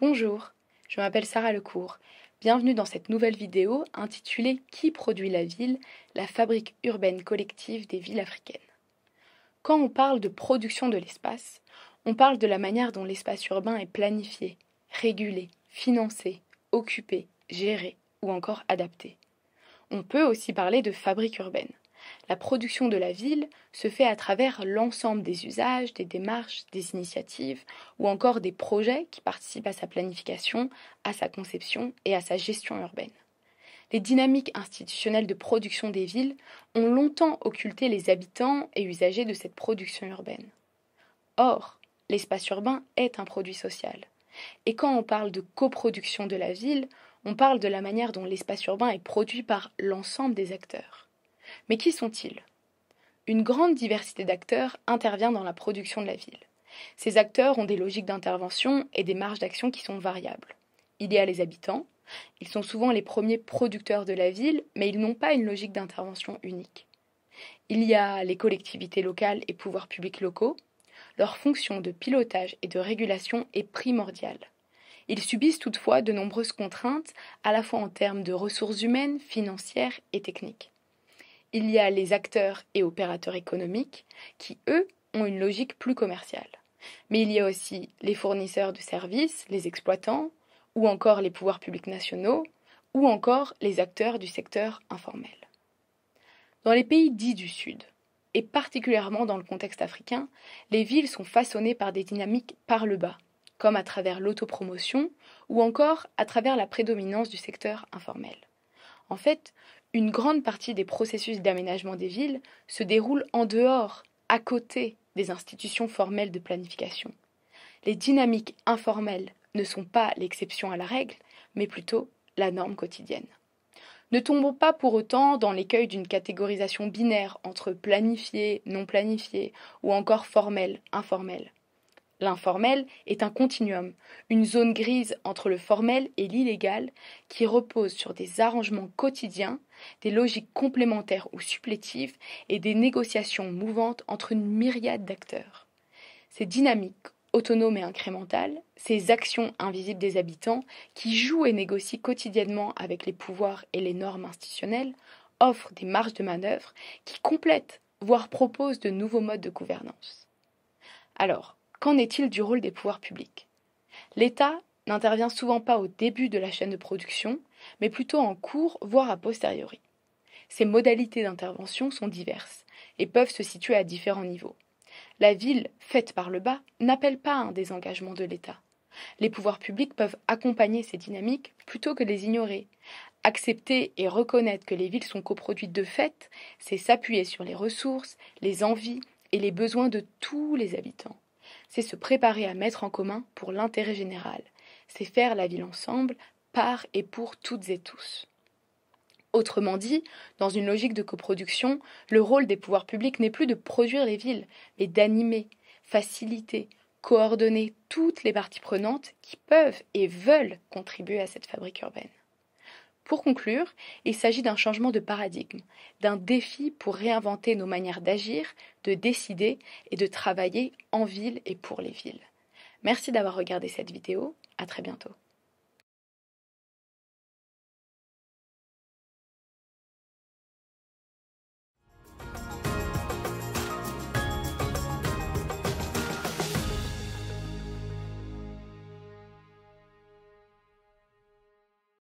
Bonjour, je m'appelle Sarah Lecourt. Bienvenue dans cette nouvelle vidéo intitulée Qui produit la ville La fabrique urbaine collective des villes africaines. Quand on parle de production de l'espace, on parle de la manière dont l'espace urbain est planifié, régulé, financé, occupé, géré ou encore adapté. On peut aussi parler de fabrique urbaine. La production de la ville se fait à travers l'ensemble des usages, des démarches, des initiatives ou encore des projets qui participent à sa planification, à sa conception et à sa gestion urbaine. Les dynamiques institutionnelles de production des villes ont longtemps occulté les habitants et usagers de cette production urbaine. Or, l'espace urbain est un produit social. Et quand on parle de coproduction de la ville, on parle de la manière dont l'espace urbain est produit par l'ensemble des acteurs. Mais qui sont-ils Une grande diversité d'acteurs intervient dans la production de la ville. Ces acteurs ont des logiques d'intervention et des marges d'action qui sont variables. Il y a les habitants, ils sont souvent les premiers producteurs de la ville, mais ils n'ont pas une logique d'intervention unique. Il y a les collectivités locales et pouvoirs publics locaux. Leur fonction de pilotage et de régulation est primordiale. Ils subissent toutefois de nombreuses contraintes, à la fois en termes de ressources humaines, financières et techniques. Il y a les acteurs et opérateurs économiques qui, eux, ont une logique plus commerciale. Mais il y a aussi les fournisseurs de services, les exploitants, ou encore les pouvoirs publics nationaux, ou encore les acteurs du secteur informel. Dans les pays dits du Sud, et particulièrement dans le contexte africain, les villes sont façonnées par des dynamiques par le bas, comme à travers l'autopromotion ou encore à travers la prédominance du secteur informel. En fait, une grande partie des processus d'aménagement des villes se déroule en dehors, à côté des institutions formelles de planification. Les dynamiques informelles ne sont pas l'exception à la règle, mais plutôt la norme quotidienne. Ne tombons pas pour autant dans l'écueil d'une catégorisation binaire entre planifié, non planifié, ou encore formel, informel. L'informel est un continuum, une zone grise entre le formel et l'illégal qui repose sur des arrangements quotidiens, des logiques complémentaires ou supplétives et des négociations mouvantes entre une myriade d'acteurs. Ces dynamiques, autonomes et incrémentales, ces actions invisibles des habitants qui jouent et négocient quotidiennement avec les pouvoirs et les normes institutionnelles, offrent des marges de manœuvre qui complètent, voire proposent de nouveaux modes de gouvernance. Alors, Qu'en est-il du rôle des pouvoirs publics L'État n'intervient souvent pas au début de la chaîne de production, mais plutôt en cours, voire a posteriori. Ces modalités d'intervention sont diverses et peuvent se situer à différents niveaux. La ville, faite par le bas, n'appelle pas un désengagement de l'État. Les pouvoirs publics peuvent accompagner ces dynamiques plutôt que les ignorer. Accepter et reconnaître que les villes sont coproduites de fait, c'est s'appuyer sur les ressources, les envies et les besoins de tous les habitants c'est se préparer à mettre en commun pour l'intérêt général, c'est faire la ville ensemble, par et pour toutes et tous. Autrement dit, dans une logique de coproduction, le rôle des pouvoirs publics n'est plus de produire les villes, mais d'animer, faciliter, coordonner toutes les parties prenantes qui peuvent et veulent contribuer à cette fabrique urbaine. Pour conclure, il s'agit d'un changement de paradigme, d'un défi pour réinventer nos manières d'agir, de décider et de travailler en ville et pour les villes. Merci d'avoir regardé cette vidéo, à très bientôt.